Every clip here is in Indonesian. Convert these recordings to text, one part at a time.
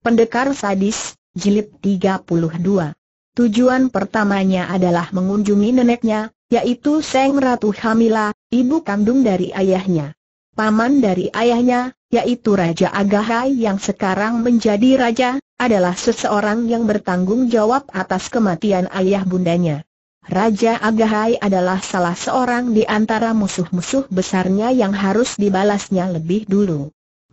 Pendekar Sadis, Jilid 32 Tujuan pertamanya adalah mengunjungi neneknya, yaitu Seng Ratu Hamila, ibu kandung dari ayahnya. Paman dari ayahnya, yaitu Raja Agahai yang sekarang menjadi raja, adalah seseorang yang bertanggung jawab atas kematian ayah bundanya. Raja Agahai adalah salah seorang di antara musuh-musuh besarnya yang harus dibalasnya lebih dulu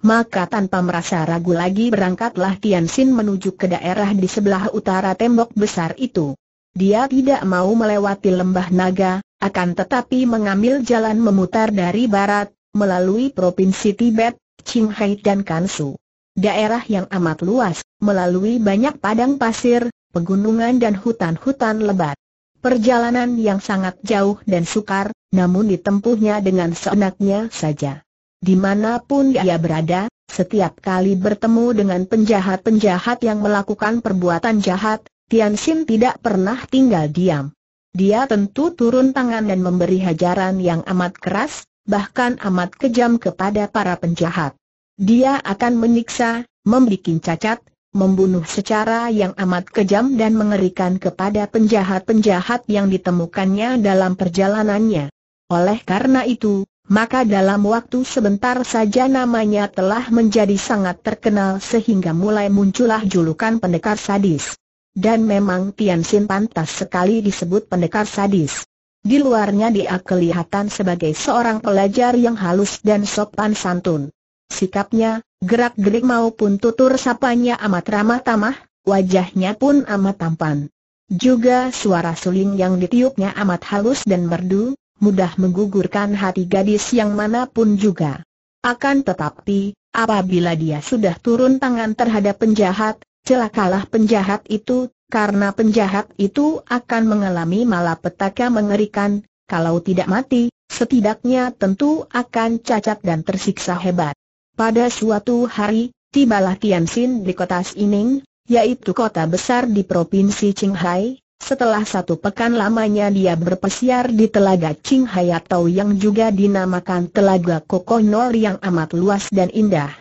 maka tanpa merasa ragu lagi berangkatlah Tian Xin menuju ke daerah di sebelah utara tembok besar itu. Dia tidak mau melewati lembah naga, akan tetapi mengambil jalan memutar dari barat, melalui provinsi Tibet, Qinghai dan Kansu. Daerah yang amat luas, melalui banyak padang pasir, pegunungan dan hutan-hutan lebat. Perjalanan yang sangat jauh dan sukar, namun ditempuhnya dengan seenaknya saja. Dimanapun ia berada, setiap kali bertemu dengan penjahat-penjahat yang melakukan perbuatan jahat, Tian Xin tidak pernah tinggal diam. Dia tentu turun tangan dan memberi hajaran yang amat keras, bahkan amat kejam kepada para penjahat. Dia akan menyiksa, membuat cacat, membunuh secara yang amat kejam dan mengerikan kepada penjahat-penjahat yang ditemukannya dalam perjalanannya. Oleh karena itu, maka dalam waktu sebentar saja namanya telah menjadi sangat terkenal sehingga mulai muncullah julukan pendekar sadis. Dan memang Tian Xin pantas sekali disebut pendekar sadis. Di luarnya dia kelihatan sebagai seorang pelajar yang halus dan sopan santun. Sikapnya, gerak-gerik maupun tutur sapanya amat ramah tamah, wajahnya pun amat tampan. Juga suara suling yang ditiupnya amat halus dan merdu, mudah menggugurkan hati gadis yang manapun juga. Akan tetapi, apabila dia sudah turun tangan terhadap penjahat, celakalah penjahat itu, karena penjahat itu akan mengalami malapetaka mengerikan, kalau tidak mati, setidaknya tentu akan cacat dan tersiksa hebat. Pada suatu hari, tibalah Tianxin di kota Sining, yaitu kota besar di provinsi Qinghai, setelah satu pekan lamanya dia berpesiar di telaga Ching Hayatau yang juga dinamakan telaga Kokonol yang amat luas dan indah.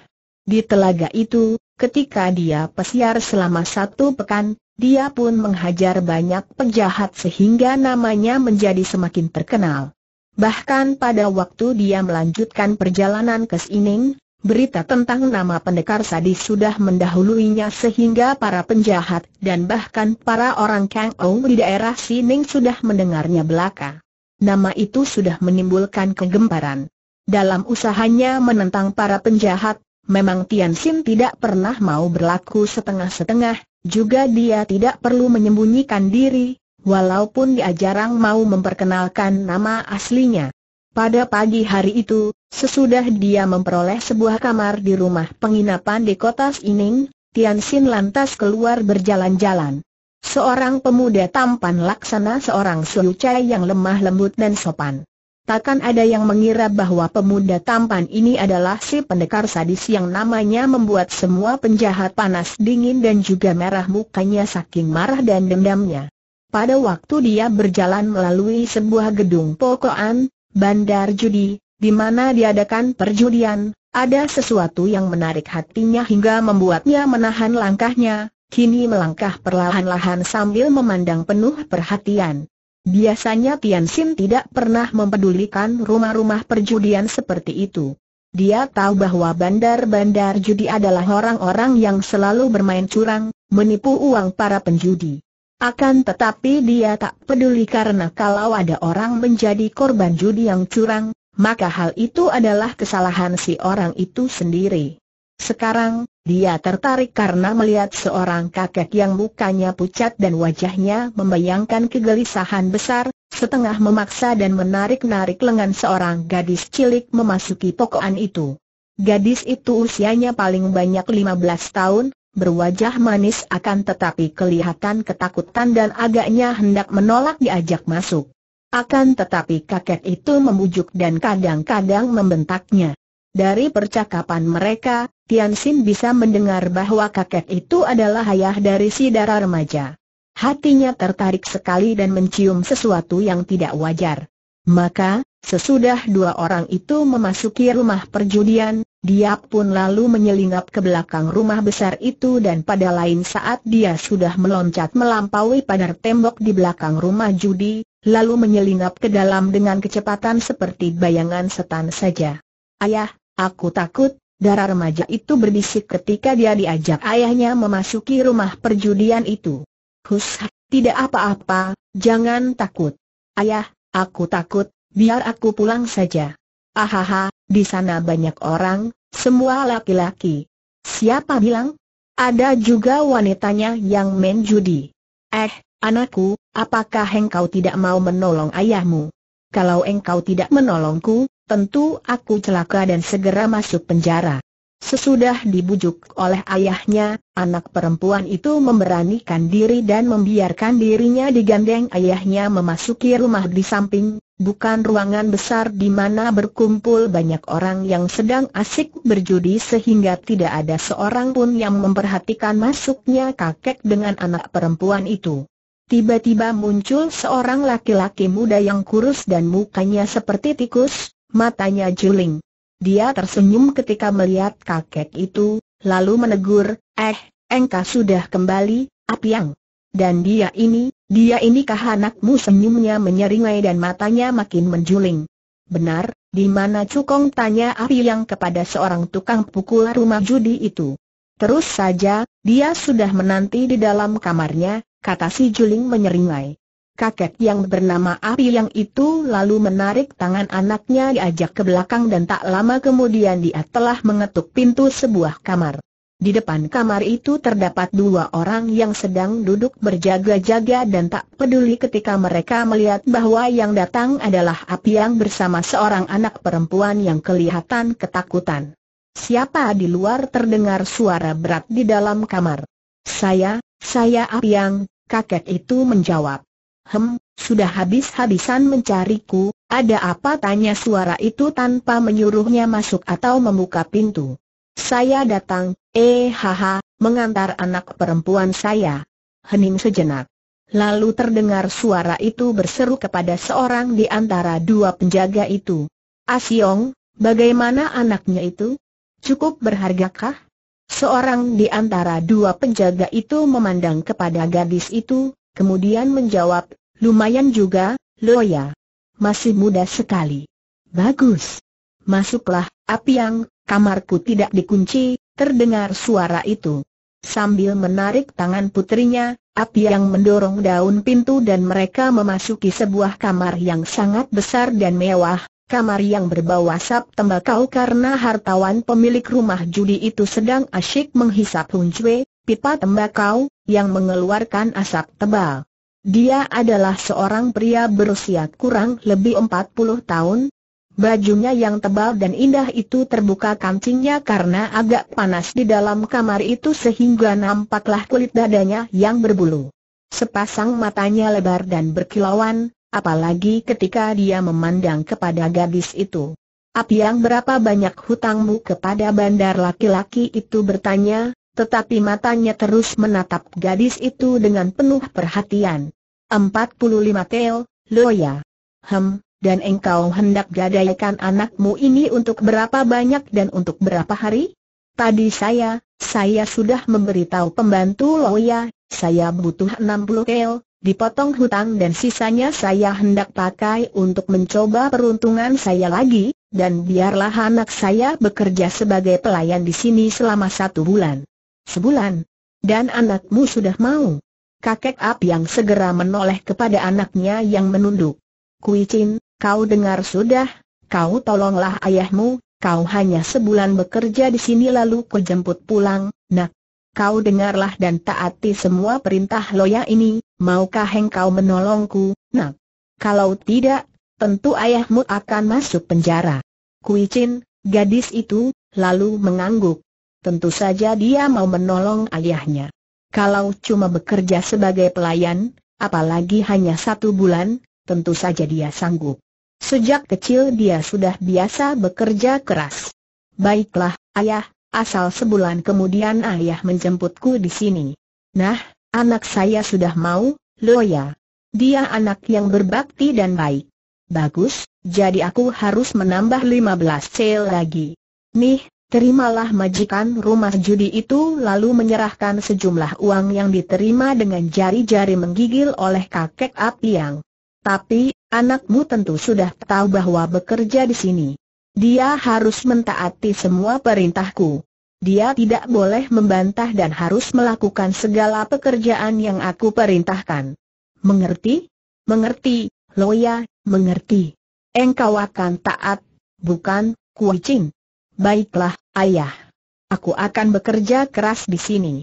Di telaga itu, ketika dia pesiar selama satu pekan, dia pun menghajar banyak penjahat sehingga namanya menjadi semakin terkenal. Bahkan pada waktu dia melanjutkan perjalanan ke Sining, Berita tentang nama pendekar sadis sudah mendahuluinya sehingga para penjahat dan bahkan para orang Kang Ong di daerah Sining sudah mendengarnya belaka. Nama itu sudah menimbulkan kegemparan. Dalam usahanya menentang para penjahat, memang Tian Xin tidak pernah mau berlaku setengah-setengah, juga dia tidak perlu menyembunyikan diri, walaupun dia jarang mau memperkenalkan nama aslinya. Pada pagi hari itu, sesudah dia memperoleh sebuah kamar di rumah penginapan di kota Sining, Tian Xin lantas keluar berjalan-jalan. Seorang pemuda tampan laksana seorang Suucai yang lemah lembut dan sopan. Takkan ada yang mengira bahwa pemuda tampan ini adalah si pendekar sadis yang namanya membuat semua penjahat panas dingin dan juga merah mukanya saking marah dan dendamnya. Pada waktu dia berjalan melalui sebuah gedung pokokan bandar judi, di mana diadakan perjudian, ada sesuatu yang menarik hatinya hingga membuatnya menahan langkahnya, kini melangkah perlahan-lahan sambil memandang penuh perhatian. Biasanya Tian Xin tidak pernah mempedulikan rumah-rumah perjudian seperti itu. Dia tahu bahwa bandar-bandar judi adalah orang-orang yang selalu bermain curang, menipu uang para penjudi. Akan tetapi dia tak peduli karena kalau ada orang menjadi korban judi yang curang, maka hal itu adalah kesalahan si orang itu sendiri. Sekarang, dia tertarik karena melihat seorang kakek yang mukanya pucat dan wajahnya membayangkan kegelisahan besar, setengah memaksa dan menarik-narik lengan seorang gadis cilik memasuki pokokan itu. Gadis itu usianya paling banyak 15 tahun, berwajah manis akan tetapi kelihatan ketakutan dan agaknya hendak menolak diajak masuk. Akan tetapi kakek itu membujuk dan kadang-kadang membentaknya. Dari percakapan mereka, Tian Xin bisa mendengar bahwa kakek itu adalah ayah dari si darah remaja. Hatinya tertarik sekali dan mencium sesuatu yang tidak wajar. Maka, Sesudah dua orang itu memasuki rumah perjudian, dia pun lalu menyelinap ke belakang rumah besar itu dan pada lain saat dia sudah meloncat melampaui pagar tembok di belakang rumah judi, lalu menyelinap ke dalam dengan kecepatan seperti bayangan setan saja. Ayah, aku takut, darah remaja itu berbisik ketika dia diajak ayahnya memasuki rumah perjudian itu. Hus, tidak apa-apa, jangan takut. Ayah, aku takut, Biar aku pulang saja. Ahaha, di sana banyak orang, semua laki-laki. Siapa bilang? Ada juga wanitanya yang main judi. Eh, anakku, apakah engkau tidak mau menolong ayahmu? Kalau engkau tidak menolongku, tentu aku celaka dan segera masuk penjara. Sesudah dibujuk oleh ayahnya, anak perempuan itu memberanikan diri dan membiarkan dirinya digandeng ayahnya memasuki rumah di samping, bukan ruangan besar di mana berkumpul banyak orang yang sedang asik berjudi sehingga tidak ada seorang pun yang memperhatikan masuknya kakek dengan anak perempuan itu. Tiba-tiba muncul seorang laki-laki muda yang kurus dan mukanya seperti tikus, matanya juling. Dia tersenyum ketika melihat kakek itu, lalu menegur, eh, engkau sudah kembali, Apiang. Ah dan dia ini, dia inikah anakmu senyumnya menyeringai dan matanya makin menjuling. Benar, di mana Cukong tanya Apiang ah kepada seorang tukang pukul rumah judi itu. Terus saja, dia sudah menanti di dalam kamarnya, kata si Juling menyeringai. Kakek yang bernama Api yang itu lalu menarik tangan anaknya diajak ke belakang dan tak lama kemudian dia telah mengetuk pintu sebuah kamar. Di depan kamar itu terdapat dua orang yang sedang duduk berjaga-jaga dan tak peduli ketika mereka melihat bahwa yang datang adalah Api yang bersama seorang anak perempuan yang kelihatan ketakutan. Siapa di luar terdengar suara berat di dalam kamar? Saya, saya Api yang, kakek itu menjawab. Hem, sudah habis-habisan mencariku, ada apa tanya suara itu tanpa menyuruhnya masuk atau membuka pintu. Saya datang, eh haha, mengantar anak perempuan saya. Hening sejenak. Lalu terdengar suara itu berseru kepada seorang di antara dua penjaga itu. Asyong, bagaimana anaknya itu? Cukup berhargakah? Seorang di antara dua penjaga itu memandang kepada gadis itu, Kemudian menjawab, lumayan juga, Loya. Masih muda sekali. Bagus. Masuklah, Apiang, kamarku tidak dikunci, terdengar suara itu. Sambil menarik tangan putrinya, Apiang mendorong daun pintu dan mereka memasuki sebuah kamar yang sangat besar dan mewah, kamar yang berbau asap tembakau karena hartawan pemilik rumah judi itu sedang asyik menghisap hunjwe, pipa tembakau, yang mengeluarkan asap tebal. Dia adalah seorang pria berusia kurang lebih 40 tahun. Bajunya yang tebal dan indah itu terbuka kancingnya karena agak panas di dalam kamar itu sehingga nampaklah kulit dadanya yang berbulu. Sepasang matanya lebar dan berkilauan, apalagi ketika dia memandang kepada gadis itu. Apiang berapa banyak hutangmu kepada bandar laki-laki itu bertanya, tetapi matanya terus menatap gadis itu dengan penuh perhatian. 45 Tel, Loya. Hem, dan engkau hendak gadaikan anakmu ini untuk berapa banyak dan untuk berapa hari? Tadi saya, saya sudah memberitahu pembantu Loya, saya butuh 60 tel, dipotong hutang dan sisanya saya hendak pakai untuk mencoba peruntungan saya lagi, dan biarlah anak saya bekerja sebagai pelayan di sini selama satu bulan sebulan. Dan anakmu sudah mau. Kakek Ap yang segera menoleh kepada anaknya yang menunduk. Kui Chin, kau dengar sudah, kau tolonglah ayahmu, kau hanya sebulan bekerja di sini lalu kujemput pulang, nak. Kau dengarlah dan taati semua perintah loya ini, maukah engkau menolongku, nak? Kalau tidak, tentu ayahmu akan masuk penjara. Kui Chin, gadis itu, lalu mengangguk tentu saja dia mau menolong ayahnya. Kalau cuma bekerja sebagai pelayan, apalagi hanya satu bulan, tentu saja dia sanggup. Sejak kecil dia sudah biasa bekerja keras. Baiklah, ayah, asal sebulan kemudian ayah menjemputku di sini. Nah, anak saya sudah mau, Loya. Dia anak yang berbakti dan baik. Bagus, jadi aku harus menambah 15 cel lagi. Nih, Terimalah majikan rumah judi itu lalu menyerahkan sejumlah uang yang diterima dengan jari-jari menggigil oleh kakek Apiang. Tapi, anakmu tentu sudah tahu bahwa bekerja di sini. Dia harus mentaati semua perintahku. Dia tidak boleh membantah dan harus melakukan segala pekerjaan yang aku perintahkan. Mengerti? Mengerti, Loya, mengerti. Engkau akan taat, bukan, Kuicin. Baiklah, ayah. Aku akan bekerja keras di sini.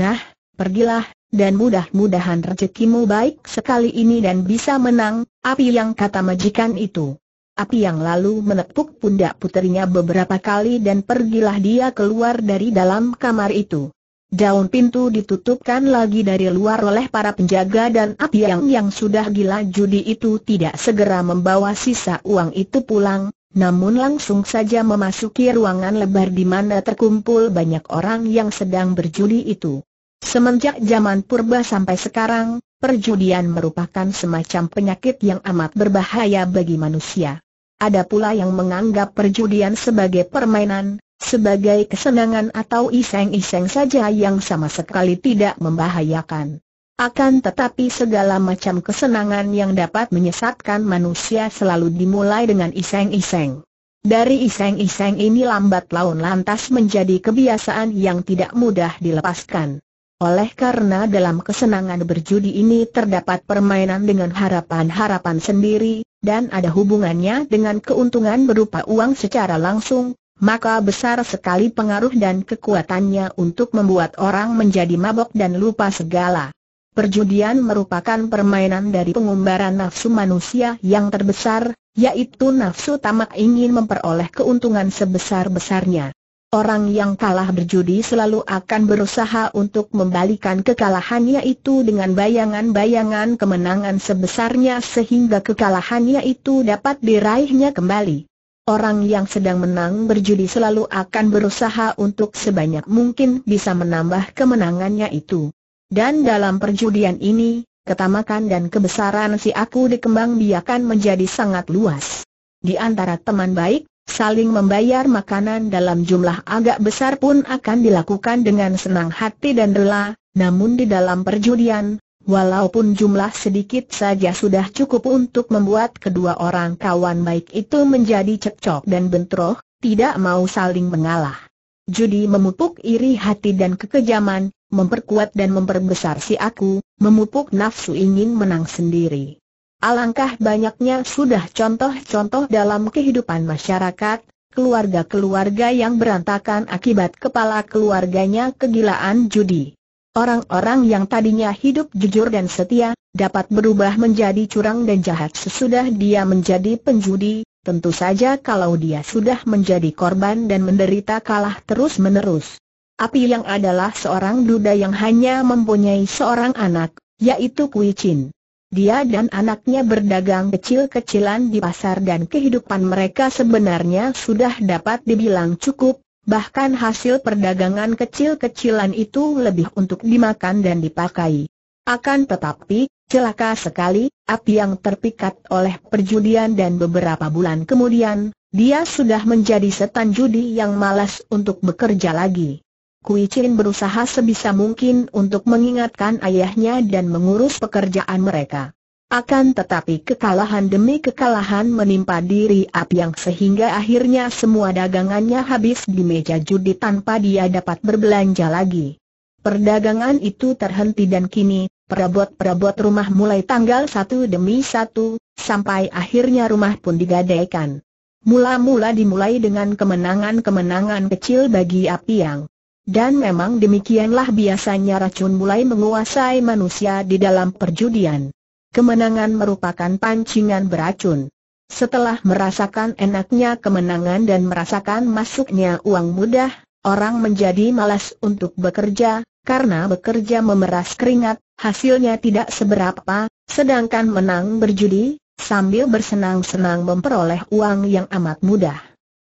Nah, pergilah, dan mudah-mudahan rezekimu baik sekali ini dan bisa menang, api yang kata majikan itu. Api yang lalu menepuk pundak puterinya beberapa kali dan pergilah dia keluar dari dalam kamar itu. Daun pintu ditutupkan lagi dari luar oleh para penjaga dan api yang yang sudah gila judi itu tidak segera membawa sisa uang itu pulang, namun langsung saja memasuki ruangan lebar di mana terkumpul banyak orang yang sedang berjudi itu. Semenjak zaman purba sampai sekarang, perjudian merupakan semacam penyakit yang amat berbahaya bagi manusia. Ada pula yang menganggap perjudian sebagai permainan, sebagai kesenangan atau iseng-iseng saja yang sama sekali tidak membahayakan. Akan tetapi segala macam kesenangan yang dapat menyesatkan manusia selalu dimulai dengan iseng-iseng. Dari iseng-iseng ini lambat laun lantas menjadi kebiasaan yang tidak mudah dilepaskan. Oleh karena dalam kesenangan berjudi ini terdapat permainan dengan harapan-harapan sendiri, dan ada hubungannya dengan keuntungan berupa uang secara langsung, maka besar sekali pengaruh dan kekuatannya untuk membuat orang menjadi mabok dan lupa segala Perjudian merupakan permainan dari pengumbaran nafsu manusia yang terbesar, yaitu nafsu tamak ingin memperoleh keuntungan sebesar-besarnya. Orang yang kalah berjudi selalu akan berusaha untuk membalikan kekalahannya itu dengan bayangan-bayangan kemenangan sebesarnya sehingga kekalahannya itu dapat diraihnya kembali. Orang yang sedang menang berjudi selalu akan berusaha untuk sebanyak mungkin bisa menambah kemenangannya itu. Dan dalam perjudian ini, ketamakan dan kebesaran si aku dikembang biakan menjadi sangat luas. Di antara teman baik, saling membayar makanan dalam jumlah agak besar pun akan dilakukan dengan senang hati dan rela, namun di dalam perjudian, Walaupun jumlah sedikit saja sudah cukup untuk membuat kedua orang kawan baik itu menjadi cekcok dan bentroh, tidak mau saling mengalah. Judi memupuk iri hati dan kekejaman, memperkuat dan memperbesar si aku, memupuk nafsu ingin menang sendiri. Alangkah banyaknya sudah contoh-contoh dalam kehidupan masyarakat, keluarga-keluarga yang berantakan akibat kepala keluarganya kegilaan judi. Orang-orang yang tadinya hidup jujur dan setia, dapat berubah menjadi curang dan jahat sesudah dia menjadi penjudi, tentu saja kalau dia sudah menjadi korban dan menderita kalah terus-menerus. Api yang adalah seorang duda yang hanya mempunyai seorang anak, yaitu Kui Chin. Dia dan anaknya berdagang kecil-kecilan di pasar dan kehidupan mereka sebenarnya sudah dapat dibilang cukup, bahkan hasil perdagangan kecil-kecilan itu lebih untuk dimakan dan dipakai. Akan tetapi, celaka sekali, api yang terpikat oleh perjudian dan beberapa bulan kemudian, dia sudah menjadi setan judi yang malas untuk bekerja lagi. Kui Chin berusaha sebisa mungkin untuk mengingatkan ayahnya dan mengurus pekerjaan mereka. Akan tetapi kekalahan demi kekalahan menimpa diri Ap yang sehingga akhirnya semua dagangannya habis di meja judi tanpa dia dapat berbelanja lagi. Perdagangan itu terhenti dan kini, perabot-perabot rumah mulai tanggal satu demi satu, sampai akhirnya rumah pun digadaikan. Mula-mula dimulai dengan kemenangan-kemenangan kecil bagi Yang. Dan memang demikianlah biasanya racun mulai menguasai manusia di dalam perjudian. Kemenangan merupakan pancingan beracun. Setelah merasakan enaknya kemenangan dan merasakan masuknya uang mudah, orang menjadi malas untuk bekerja, karena bekerja memeras keringat, hasilnya tidak seberapa, sedangkan menang berjudi, sambil bersenang-senang memperoleh uang yang amat mudah.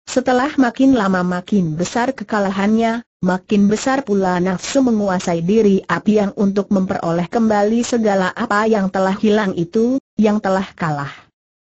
Setelah makin lama makin besar kekalahannya, makin besar pula nafsu menguasai diri api yang untuk memperoleh kembali segala apa yang telah hilang itu, yang telah kalah.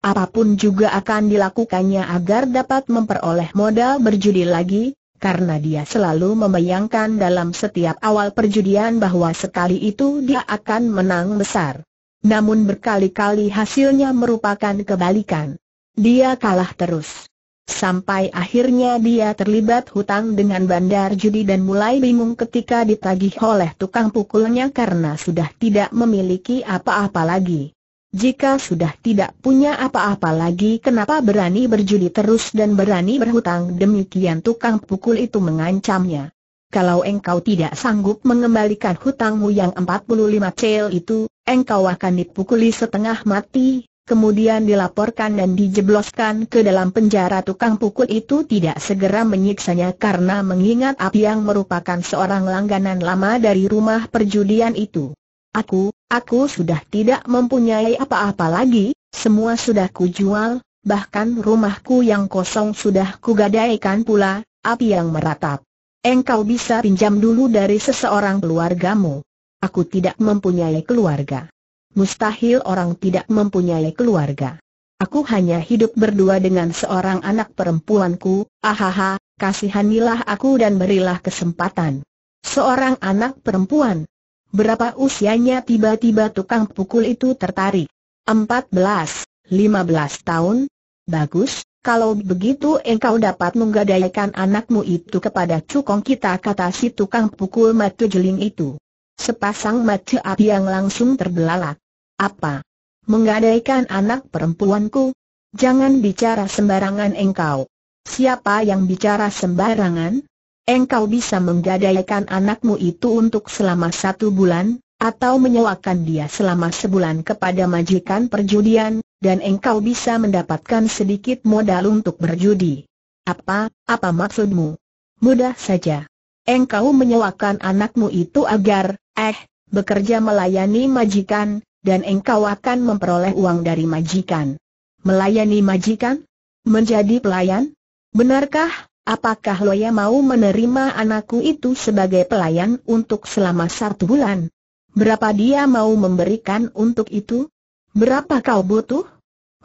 Apapun juga akan dilakukannya agar dapat memperoleh modal berjudi lagi, karena dia selalu membayangkan dalam setiap awal perjudian bahwa sekali itu dia akan menang besar. Namun berkali-kali hasilnya merupakan kebalikan. Dia kalah terus. Sampai akhirnya dia terlibat hutang dengan bandar judi dan mulai bingung ketika ditagih oleh tukang pukulnya karena sudah tidak memiliki apa-apa lagi. Jika sudah tidak punya apa-apa lagi kenapa berani berjudi terus dan berani berhutang demikian tukang pukul itu mengancamnya. Kalau engkau tidak sanggup mengembalikan hutangmu yang 45 cel itu, engkau akan dipukuli setengah mati, kemudian dilaporkan dan dijebloskan ke dalam penjara tukang pukul itu tidak segera menyiksanya karena mengingat api yang merupakan seorang langganan lama dari rumah perjudian itu. Aku, aku sudah tidak mempunyai apa-apa lagi, semua sudah kujual, bahkan rumahku yang kosong sudah kugadaikan pula, api yang meratap. Engkau bisa pinjam dulu dari seseorang keluargamu. Aku tidak mempunyai keluarga mustahil orang tidak mempunyai keluarga. Aku hanya hidup berdua dengan seorang anak perempuanku, ahaha, kasihanilah aku dan berilah kesempatan. Seorang anak perempuan. Berapa usianya tiba-tiba tukang pukul itu tertarik? Empat belas, lima belas tahun? Bagus, kalau begitu engkau dapat menggadaikan anakmu itu kepada cukong kita kata si tukang pukul matu jeling itu. Sepasang mata api yang langsung terbelalak. Apa? Menggadaikan anak perempuanku? Jangan bicara sembarangan engkau. Siapa yang bicara sembarangan? Engkau bisa menggadaikan anakmu itu untuk selama satu bulan, atau menyewakan dia selama sebulan kepada majikan perjudian, dan engkau bisa mendapatkan sedikit modal untuk berjudi. Apa, apa maksudmu? Mudah saja. Engkau menyewakan anakmu itu agar, eh, bekerja melayani majikan, dan engkau akan memperoleh uang dari majikan. Melayani majikan? Menjadi pelayan? Benarkah, apakah Loya mau menerima anakku itu sebagai pelayan untuk selama satu bulan? Berapa dia mau memberikan untuk itu? Berapa kau butuh?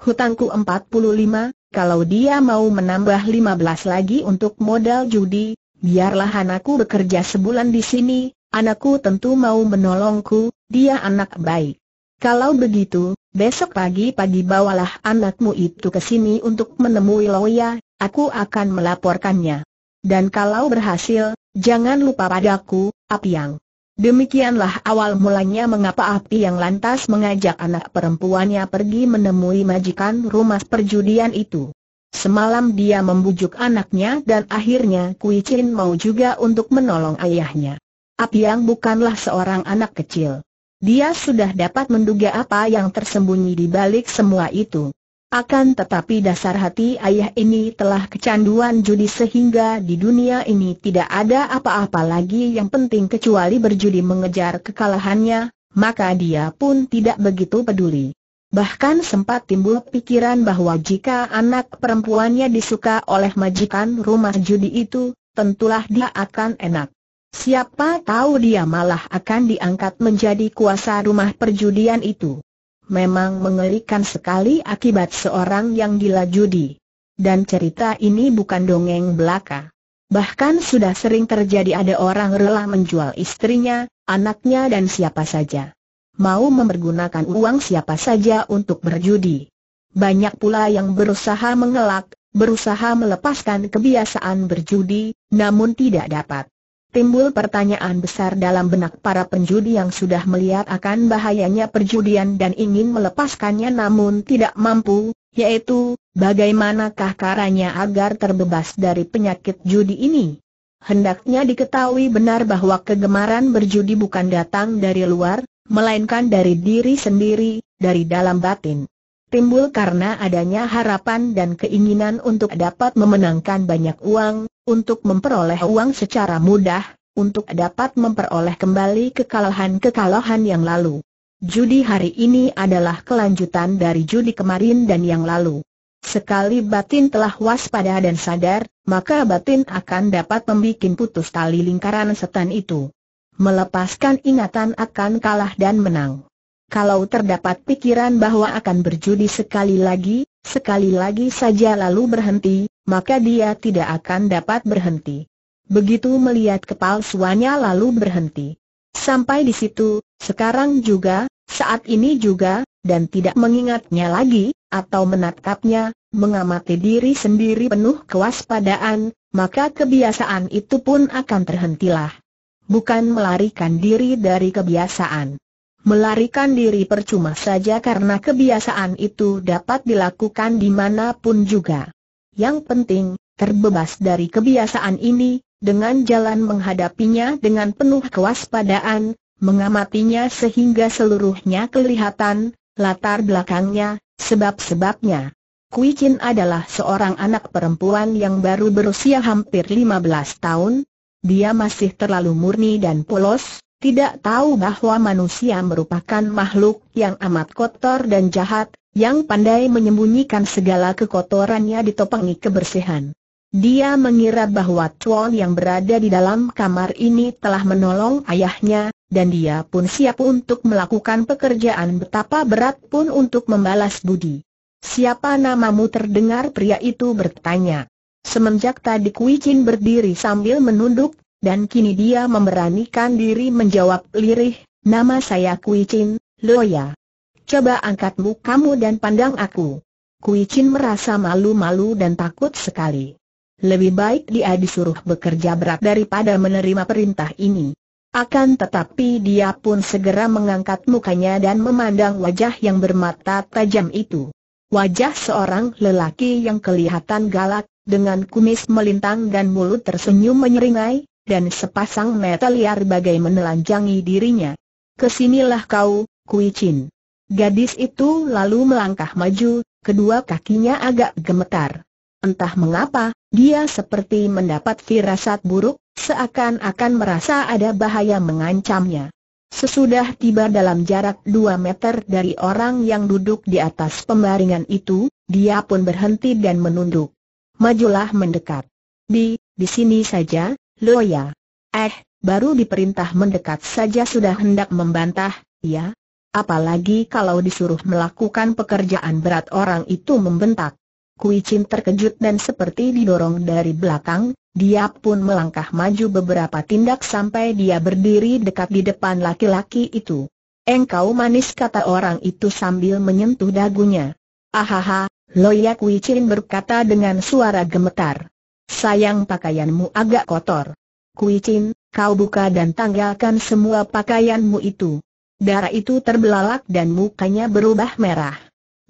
Hutangku 45, kalau dia mau menambah 15 lagi untuk modal judi, biarlah anakku bekerja sebulan di sini, anakku tentu mau menolongku, dia anak baik. Kalau begitu, besok pagi-pagi bawalah anakmu itu ke sini untuk menemui Loya, aku akan melaporkannya. Dan kalau berhasil, jangan lupa padaku, Apiang. Demikianlah awal mulanya mengapa Api yang lantas mengajak anak perempuannya pergi menemui majikan rumah perjudian itu. Semalam dia membujuk anaknya dan akhirnya Kui Chin mau juga untuk menolong ayahnya. Apiang bukanlah seorang anak kecil. Dia sudah dapat menduga apa yang tersembunyi di balik semua itu. Akan tetapi dasar hati ayah ini telah kecanduan judi sehingga di dunia ini tidak ada apa-apa lagi yang penting kecuali berjudi mengejar kekalahannya, maka dia pun tidak begitu peduli. Bahkan sempat timbul pikiran bahwa jika anak perempuannya disuka oleh majikan rumah judi itu, tentulah dia akan enak. Siapa tahu dia malah akan diangkat menjadi kuasa rumah perjudian itu. Memang mengerikan sekali akibat seorang yang dilajudi. Dan cerita ini bukan dongeng belaka. Bahkan sudah sering terjadi ada orang rela menjual istrinya, anaknya dan siapa saja. Mau mempergunakan uang siapa saja untuk berjudi. Banyak pula yang berusaha mengelak, berusaha melepaskan kebiasaan berjudi, namun tidak dapat. Timbul pertanyaan besar dalam benak para penjudi yang sudah melihat akan bahayanya perjudian dan ingin melepaskannya namun tidak mampu, yaitu, bagaimanakah caranya agar terbebas dari penyakit judi ini? Hendaknya diketahui benar bahwa kegemaran berjudi bukan datang dari luar, melainkan dari diri sendiri, dari dalam batin timbul karena adanya harapan dan keinginan untuk dapat memenangkan banyak uang, untuk memperoleh uang secara mudah, untuk dapat memperoleh kembali kekalahan-kekalahan yang lalu. Judi hari ini adalah kelanjutan dari judi kemarin dan yang lalu. Sekali batin telah waspada dan sadar, maka batin akan dapat membuat putus tali lingkaran setan itu. Melepaskan ingatan akan kalah dan menang kalau terdapat pikiran bahwa akan berjudi sekali lagi, sekali lagi saja lalu berhenti, maka dia tidak akan dapat berhenti. Begitu melihat kepalsuannya lalu berhenti. Sampai di situ, sekarang juga, saat ini juga, dan tidak mengingatnya lagi, atau menatapnya, mengamati diri sendiri penuh kewaspadaan, maka kebiasaan itu pun akan terhentilah. Bukan melarikan diri dari kebiasaan. Melarikan diri percuma saja karena kebiasaan itu dapat dilakukan dimanapun juga. Yang penting, terbebas dari kebiasaan ini, dengan jalan menghadapinya dengan penuh kewaspadaan, mengamatinya sehingga seluruhnya kelihatan, latar belakangnya, sebab-sebabnya. Kui Chin adalah seorang anak perempuan yang baru berusia hampir 15 tahun, dia masih terlalu murni dan polos, tidak tahu bahwa manusia merupakan makhluk yang amat kotor dan jahat, yang pandai menyembunyikan segala kekotorannya di ditopangi kebersihan. Dia mengira bahwa Chuan yang berada di dalam kamar ini telah menolong ayahnya, dan dia pun siap untuk melakukan pekerjaan betapa berat pun untuk membalas budi. Siapa namamu terdengar pria itu bertanya. Semenjak tadi Kui Jin berdiri sambil menunduk, dan kini dia memberanikan diri menjawab lirih, nama saya Kui Chin, Loya. Coba angkat mukamu dan pandang aku. Kui Chin merasa malu-malu dan takut sekali. Lebih baik dia disuruh bekerja berat daripada menerima perintah ini. Akan tetapi dia pun segera mengangkat mukanya dan memandang wajah yang bermata tajam itu. Wajah seorang lelaki yang kelihatan galak, dengan kumis melintang dan mulut tersenyum menyeringai, dan sepasang mata liar bagai menelanjangi dirinya. Kesinilah kau, Kui Chin. Gadis itu lalu melangkah maju, kedua kakinya agak gemetar. Entah mengapa, dia seperti mendapat firasat buruk, seakan-akan merasa ada bahaya mengancamnya. Sesudah tiba dalam jarak dua meter dari orang yang duduk di atas pembaringan itu, dia pun berhenti dan menunduk. Majulah mendekat. Di, di sini saja, Loya. Eh, baru diperintah mendekat saja sudah hendak membantah, ya? Apalagi kalau disuruh melakukan pekerjaan berat orang itu membentak. Kui Chin terkejut dan seperti didorong dari belakang, dia pun melangkah maju beberapa tindak sampai dia berdiri dekat di depan laki-laki itu. Engkau manis kata orang itu sambil menyentuh dagunya. Ahaha, Loya Kui Chin berkata dengan suara gemetar. Sayang pakaianmu agak kotor. Kui kau buka dan tanggalkan semua pakaianmu itu. Darah itu terbelalak dan mukanya berubah merah.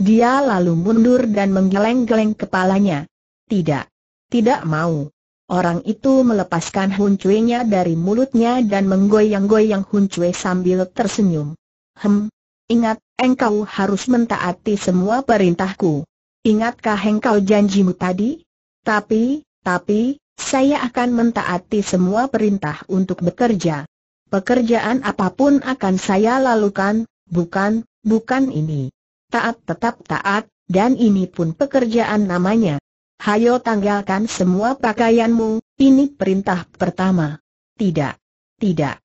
Dia lalu mundur dan menggeleng-geleng kepalanya. Tidak. Tidak mau. Orang itu melepaskan huncuenya dari mulutnya dan menggoyang-goyang huncue sambil tersenyum. Hem, ingat, engkau harus mentaati semua perintahku. Ingatkah engkau janjimu tadi? Tapi, tapi, saya akan mentaati semua perintah untuk bekerja. Pekerjaan apapun akan saya lakukan, bukan, bukan ini. Taat tetap taat, dan ini pun pekerjaan namanya. Hayo tanggalkan semua pakaianmu, ini perintah pertama. Tidak. Tidak.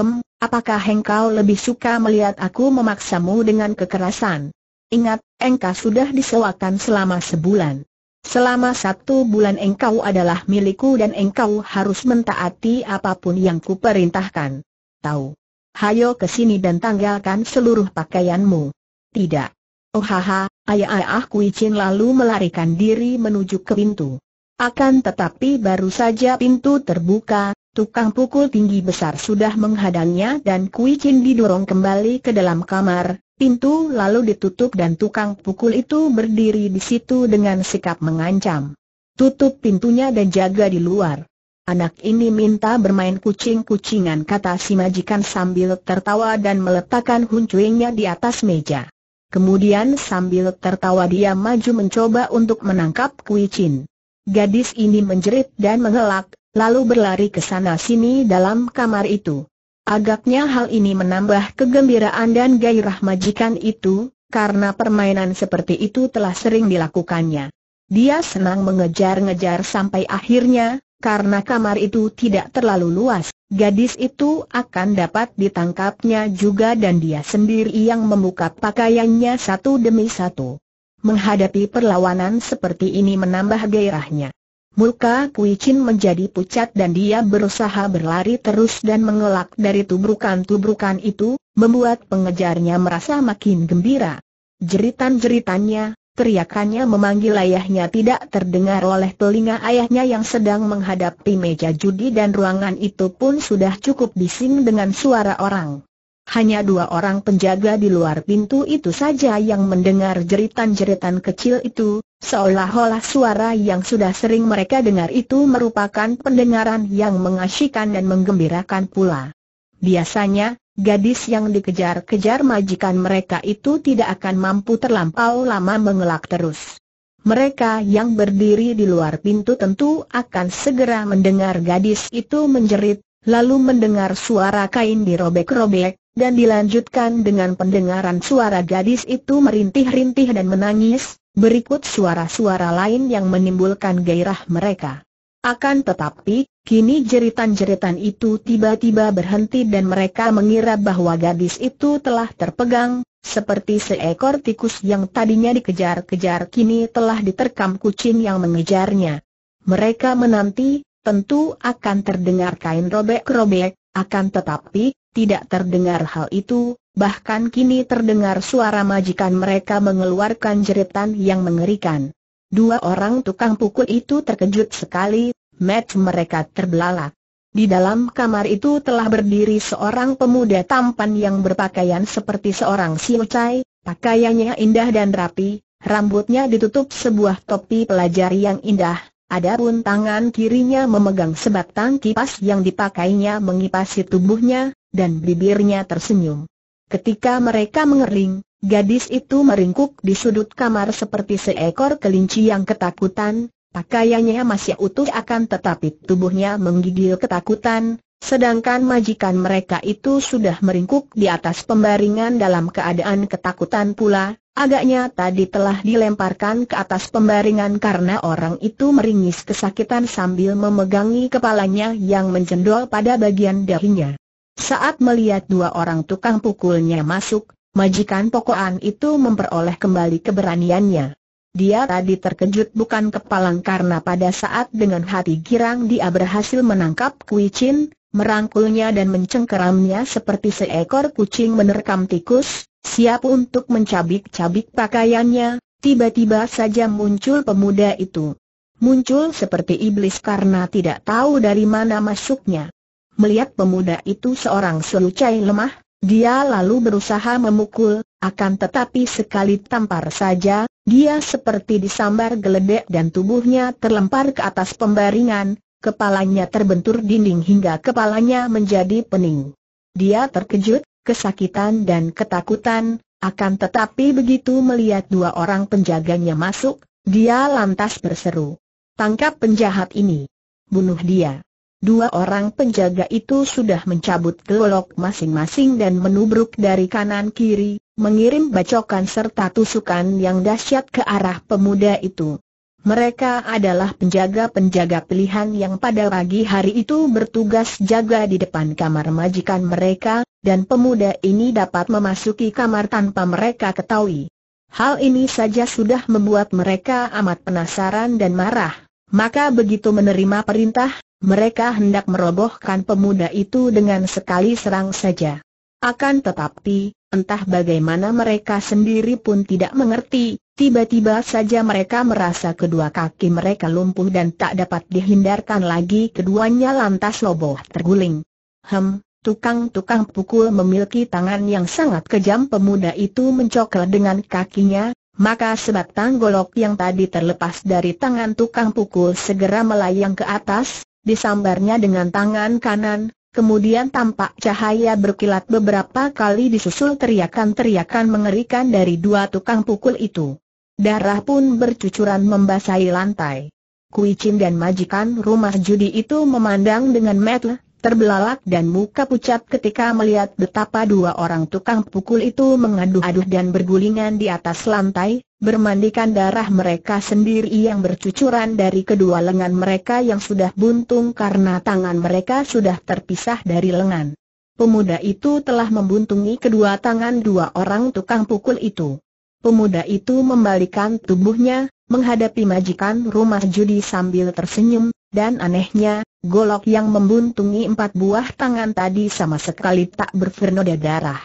Hem, apakah engkau lebih suka melihat aku memaksamu dengan kekerasan? Ingat, engkau sudah disewakan selama sebulan. Selama satu bulan engkau adalah milikku dan engkau harus mentaati apapun yang kuperintahkan. Tahu? Hayo ke sini dan tanggalkan seluruh pakaianmu. Tidak. Oh haha, ayah-ayah Kuicin lalu melarikan diri menuju ke pintu. Akan tetapi baru saja pintu terbuka, tukang pukul tinggi besar sudah menghadangnya dan Kuicin didorong kembali ke dalam kamar, Pintu lalu ditutup dan tukang pukul itu berdiri di situ dengan sikap mengancam. Tutup pintunya dan jaga di luar. Anak ini minta bermain kucing-kucingan kata si majikan sambil tertawa dan meletakkan huncuingnya di atas meja. Kemudian sambil tertawa dia maju mencoba untuk menangkap kuicin. Gadis ini menjerit dan mengelak, lalu berlari ke sana sini dalam kamar itu. Agaknya hal ini menambah kegembiraan dan gairah majikan itu, karena permainan seperti itu telah sering dilakukannya. Dia senang mengejar-ngejar sampai akhirnya, karena kamar itu tidak terlalu luas, gadis itu akan dapat ditangkapnya juga dan dia sendiri yang membuka pakaiannya satu demi satu. Menghadapi perlawanan seperti ini menambah gairahnya. Muka Kui Chin menjadi pucat dan dia berusaha berlari terus dan mengelak dari tubrukan-tubrukan itu, membuat pengejarnya merasa makin gembira. Jeritan-jeritannya, teriakannya memanggil ayahnya tidak terdengar oleh telinga ayahnya yang sedang menghadapi meja judi dan ruangan itu pun sudah cukup bising dengan suara orang. Hanya dua orang penjaga di luar pintu itu saja yang mendengar jeritan-jeritan kecil itu, seolah-olah suara yang sudah sering mereka dengar itu merupakan pendengaran yang mengasyikan dan menggembirakan pula. Biasanya, gadis yang dikejar-kejar majikan mereka itu tidak akan mampu terlampau lama mengelak terus. Mereka yang berdiri di luar pintu tentu akan segera mendengar gadis itu menjerit, lalu mendengar suara kain dirobek-robek, dan dilanjutkan dengan pendengaran suara gadis itu merintih-rintih dan menangis, berikut suara-suara lain yang menimbulkan gairah mereka. Akan tetapi, kini jeritan-jeritan itu tiba-tiba berhenti dan mereka mengira bahwa gadis itu telah terpegang, seperti seekor tikus yang tadinya dikejar-kejar kini telah diterkam kucing yang mengejarnya. Mereka menanti, tentu akan terdengar kain robek-robek, akan tetapi, tidak terdengar hal itu, bahkan kini terdengar suara majikan mereka mengeluarkan jeritan yang mengerikan. Dua orang tukang pukul itu terkejut sekali, match mereka terbelalak. Di dalam kamar itu telah berdiri seorang pemuda tampan yang berpakaian seperti seorang siucai, pakaiannya indah dan rapi, rambutnya ditutup sebuah topi pelajar yang indah, Adapun tangan kirinya memegang sebatang kipas yang dipakainya mengipasi tubuhnya, dan bibirnya tersenyum. Ketika mereka mengering, gadis itu meringkuk di sudut kamar seperti seekor kelinci yang ketakutan, pakaiannya masih utuh akan tetapi tubuhnya menggigil ketakutan, sedangkan majikan mereka itu sudah meringkuk di atas pembaringan dalam keadaan ketakutan pula, agaknya tadi telah dilemparkan ke atas pembaringan karena orang itu meringis kesakitan sambil memegangi kepalanya yang menjendol pada bagian dahinya. Saat melihat dua orang tukang pukulnya masuk, majikan pokokan itu memperoleh kembali keberaniannya. Dia tadi terkejut bukan kepalang karena pada saat dengan hati girang dia berhasil menangkap Kui Chin, merangkulnya dan mencengkeramnya seperti seekor kucing menerkam tikus, siap untuk mencabik-cabik pakaiannya, tiba-tiba saja muncul pemuda itu. Muncul seperti iblis karena tidak tahu dari mana masuknya. Melihat pemuda itu seorang selucai lemah, dia lalu berusaha memukul, akan tetapi sekali tampar saja, dia seperti disambar geledek dan tubuhnya terlempar ke atas pembaringan, kepalanya terbentur dinding hingga kepalanya menjadi pening. Dia terkejut, kesakitan dan ketakutan, akan tetapi begitu melihat dua orang penjaganya masuk, dia lantas berseru. Tangkap penjahat ini. Bunuh dia. Dua orang penjaga itu sudah mencabut golok masing-masing dan menubruk dari kanan kiri, mengirim bacokan serta tusukan yang dahsyat ke arah pemuda itu. Mereka adalah penjaga-penjaga pilihan yang pada pagi hari itu bertugas jaga di depan kamar majikan mereka, dan pemuda ini dapat memasuki kamar tanpa mereka ketahui. Hal ini saja sudah membuat mereka amat penasaran dan marah. Maka begitu menerima perintah, mereka hendak merobohkan pemuda itu dengan sekali serang saja. Akan tetapi, entah bagaimana mereka sendiri pun tidak mengerti, tiba-tiba saja mereka merasa kedua kaki mereka lumpuh dan tak dapat dihindarkan lagi keduanya lantas loboh terguling. Hem, tukang-tukang pukul memiliki tangan yang sangat kejam pemuda itu mencokel dengan kakinya, maka sebatang golok yang tadi terlepas dari tangan tukang pukul segera melayang ke atas, disambarnya dengan tangan kanan, kemudian tampak cahaya berkilat beberapa kali disusul teriakan-teriakan mengerikan dari dua tukang pukul itu. Darah pun bercucuran membasahi lantai. Kuicin dan majikan rumah judi itu memandang dengan metel, terbelalak dan muka pucat ketika melihat betapa dua orang tukang pukul itu mengadu-adu dan bergulingan di atas lantai, bermandikan darah mereka sendiri yang bercucuran dari kedua lengan mereka yang sudah buntung karena tangan mereka sudah terpisah dari lengan. Pemuda itu telah membuntungi kedua tangan dua orang tukang pukul itu. Pemuda itu membalikan tubuhnya, menghadapi majikan rumah judi sambil tersenyum, dan anehnya, Golok yang membuntungi empat buah tangan tadi sama sekali tak berfernoda darah.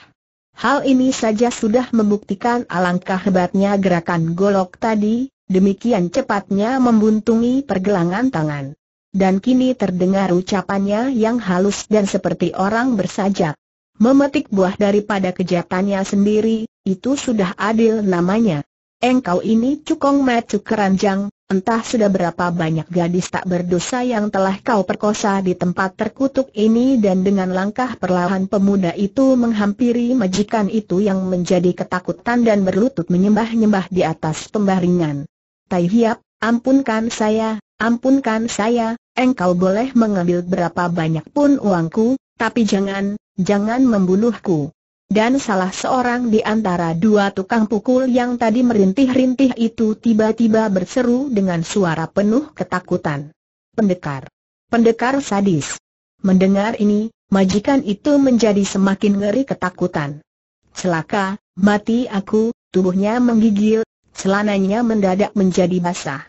Hal ini saja sudah membuktikan alangkah hebatnya gerakan golok tadi, demikian cepatnya membuntungi pergelangan tangan. Dan kini terdengar ucapannya yang halus dan seperti orang bersajak. Memetik buah daripada kejahatannya sendiri, itu sudah adil namanya. Engkau ini cukong macu keranjang, Entah sudah berapa banyak gadis tak berdosa yang telah kau perkosa di tempat terkutuk ini dan dengan langkah perlahan pemuda itu menghampiri majikan itu yang menjadi ketakutan dan berlutut menyembah-nyembah di atas pembaringan. Tai Hiap, ampunkan saya, ampunkan saya, engkau boleh mengambil berapa banyak pun uangku, tapi jangan, jangan membunuhku dan salah seorang di antara dua tukang pukul yang tadi merintih-rintih itu tiba-tiba berseru dengan suara penuh ketakutan. Pendekar! Pendekar sadis! Mendengar ini, majikan itu menjadi semakin ngeri ketakutan. Celaka, mati aku, tubuhnya menggigil, celananya mendadak menjadi basah.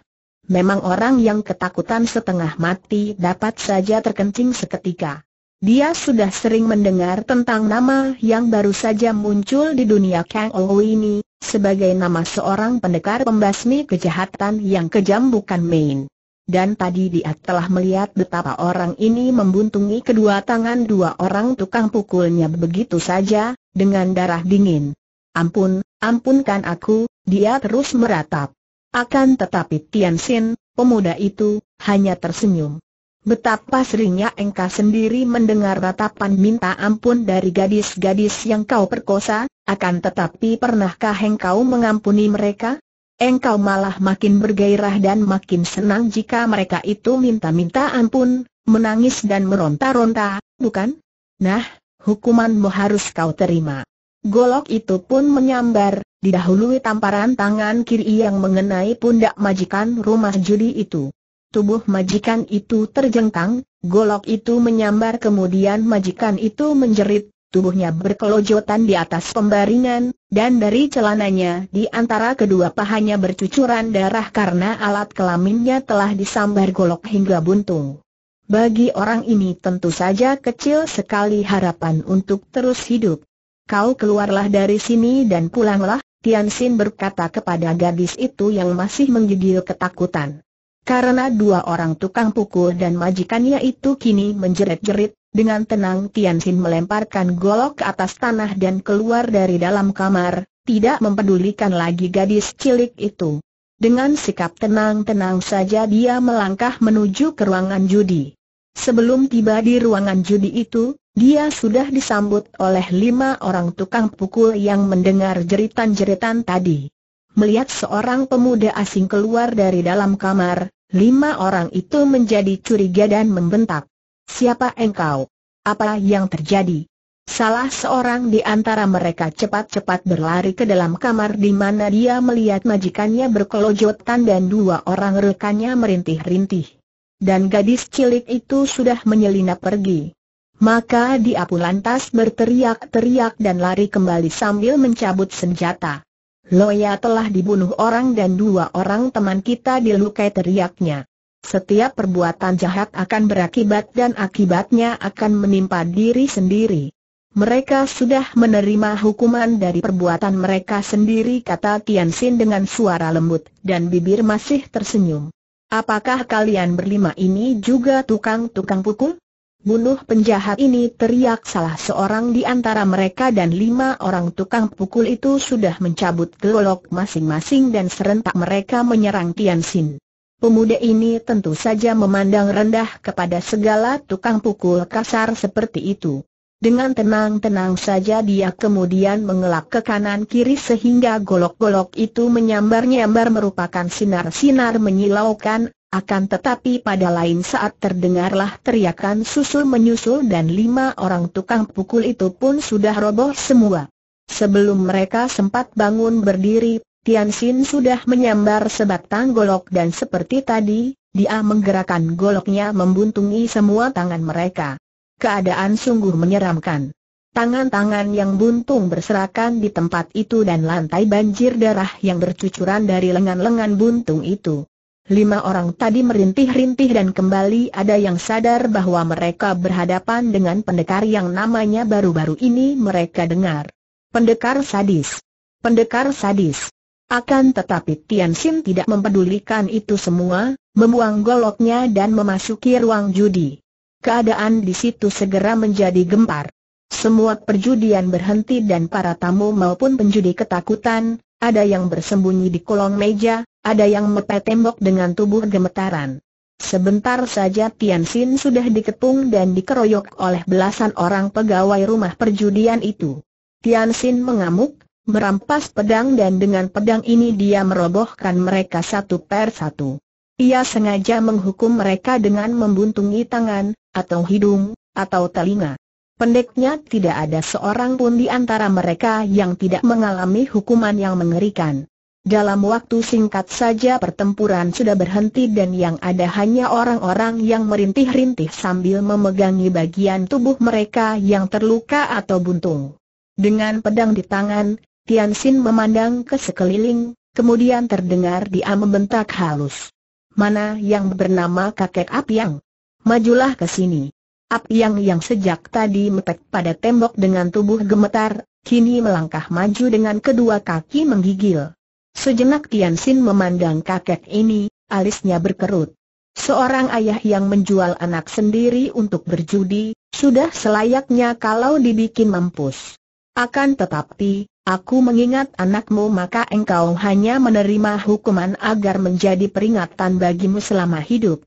Memang orang yang ketakutan setengah mati dapat saja terkencing seketika. Dia sudah sering mendengar tentang nama yang baru saja muncul di dunia Kang Ou ini, sebagai nama seorang pendekar pembasmi kejahatan yang kejam bukan main. Dan tadi dia telah melihat betapa orang ini membuntungi kedua tangan dua orang tukang pukulnya begitu saja, dengan darah dingin. Ampun, ampunkan aku, dia terus meratap. Akan tetapi Tian Xin, pemuda itu, hanya tersenyum. Betapa seringnya engkau sendiri mendengar ratapan minta ampun dari gadis-gadis yang kau perkosa, akan tetapi pernahkah engkau mengampuni mereka? Engkau malah makin bergairah dan makin senang jika mereka itu minta-minta ampun, menangis dan meronta-ronta, bukan? Nah, hukumanmu harus kau terima. Golok itu pun menyambar, didahului tamparan tangan kiri yang mengenai pundak majikan rumah judi itu. Tubuh majikan itu terjengkang, golok itu menyambar kemudian majikan itu menjerit, tubuhnya berkelojotan di atas pembaringan, dan dari celananya di antara kedua pahanya bercucuran darah karena alat kelaminnya telah disambar golok hingga buntung. Bagi orang ini tentu saja kecil sekali harapan untuk terus hidup. Kau keluarlah dari sini dan pulanglah, Tian Xin berkata kepada gadis itu yang masih menggigil ketakutan. Karena dua orang tukang pukul dan majikannya itu kini menjerit-jerit, dengan tenang Tian Xin melemparkan golok ke atas tanah dan keluar dari dalam kamar, tidak mempedulikan lagi gadis cilik itu. Dengan sikap tenang-tenang saja dia melangkah menuju ke ruangan judi. Sebelum tiba di ruangan judi itu, dia sudah disambut oleh lima orang tukang pukul yang mendengar jeritan-jeritan tadi melihat seorang pemuda asing keluar dari dalam kamar, lima orang itu menjadi curiga dan membentak. Siapa engkau? Apa yang terjadi? Salah seorang di antara mereka cepat-cepat berlari ke dalam kamar di mana dia melihat majikannya berkelojotan dan dua orang rekannya merintih-rintih. Dan gadis cilik itu sudah menyelinap pergi. Maka dia pun lantas berteriak-teriak dan lari kembali sambil mencabut senjata. Loya telah dibunuh orang dan dua orang teman kita dilukai teriaknya. Setiap perbuatan jahat akan berakibat dan akibatnya akan menimpa diri sendiri. Mereka sudah menerima hukuman dari perbuatan mereka sendiri kata Tian Xin dengan suara lembut dan bibir masih tersenyum. Apakah kalian berlima ini juga tukang-tukang pukul? Bunuh penjahat ini teriak salah seorang di antara mereka dan lima orang tukang pukul itu sudah mencabut golok masing-masing dan serentak mereka menyerang Tian Xin. Pemuda ini tentu saja memandang rendah kepada segala tukang pukul kasar seperti itu. Dengan tenang-tenang saja dia kemudian mengelak ke kanan kiri sehingga golok-golok itu menyambar-nyambar merupakan sinar-sinar menyilaukan akan tetapi pada lain saat terdengarlah teriakan susul-menyusul dan lima orang tukang pukul itu pun sudah roboh semua. Sebelum mereka sempat bangun berdiri, Tian Xin sudah menyambar sebatang golok dan seperti tadi, dia menggerakkan goloknya membuntungi semua tangan mereka. Keadaan sungguh menyeramkan. Tangan-tangan yang buntung berserakan di tempat itu dan lantai banjir darah yang bercucuran dari lengan-lengan buntung itu. Lima orang tadi merintih-rintih dan kembali ada yang sadar bahwa mereka berhadapan dengan pendekar yang namanya baru-baru ini mereka dengar. Pendekar sadis. Pendekar sadis. Akan tetapi Tian Xin tidak mempedulikan itu semua, membuang goloknya dan memasuki ruang judi. Keadaan di situ segera menjadi gempar. Semua perjudian berhenti dan para tamu maupun penjudi ketakutan, ada yang bersembunyi di kolong meja, ada yang mepet tembok dengan tubuh gemetaran. Sebentar saja Tian Xin sudah diketung dan dikeroyok oleh belasan orang pegawai rumah perjudian itu. Tian Xin mengamuk, merampas pedang dan dengan pedang ini dia merobohkan mereka satu per satu. Ia sengaja menghukum mereka dengan membuntungi tangan, atau hidung, atau telinga. Pendeknya tidak ada seorang pun di antara mereka yang tidak mengalami hukuman yang mengerikan. Dalam waktu singkat saja pertempuran sudah berhenti dan yang ada hanya orang-orang yang merintih-rintih sambil memegangi bagian tubuh mereka yang terluka atau buntung. Dengan pedang di tangan, Tian Xin memandang ke sekeliling, kemudian terdengar dia membentak halus. Mana yang bernama kakek Apiang? Majulah ke sini. Api yang yang sejak tadi metek pada tembok dengan tubuh gemetar, kini melangkah maju dengan kedua kaki menggigil. Sejenak Tian Xin memandang kakek ini, alisnya berkerut. Seorang ayah yang menjual anak sendiri untuk berjudi, sudah selayaknya kalau dibikin mampus. Akan tetapi, Aku mengingat anakmu maka engkau hanya menerima hukuman agar menjadi peringatan bagimu selama hidup.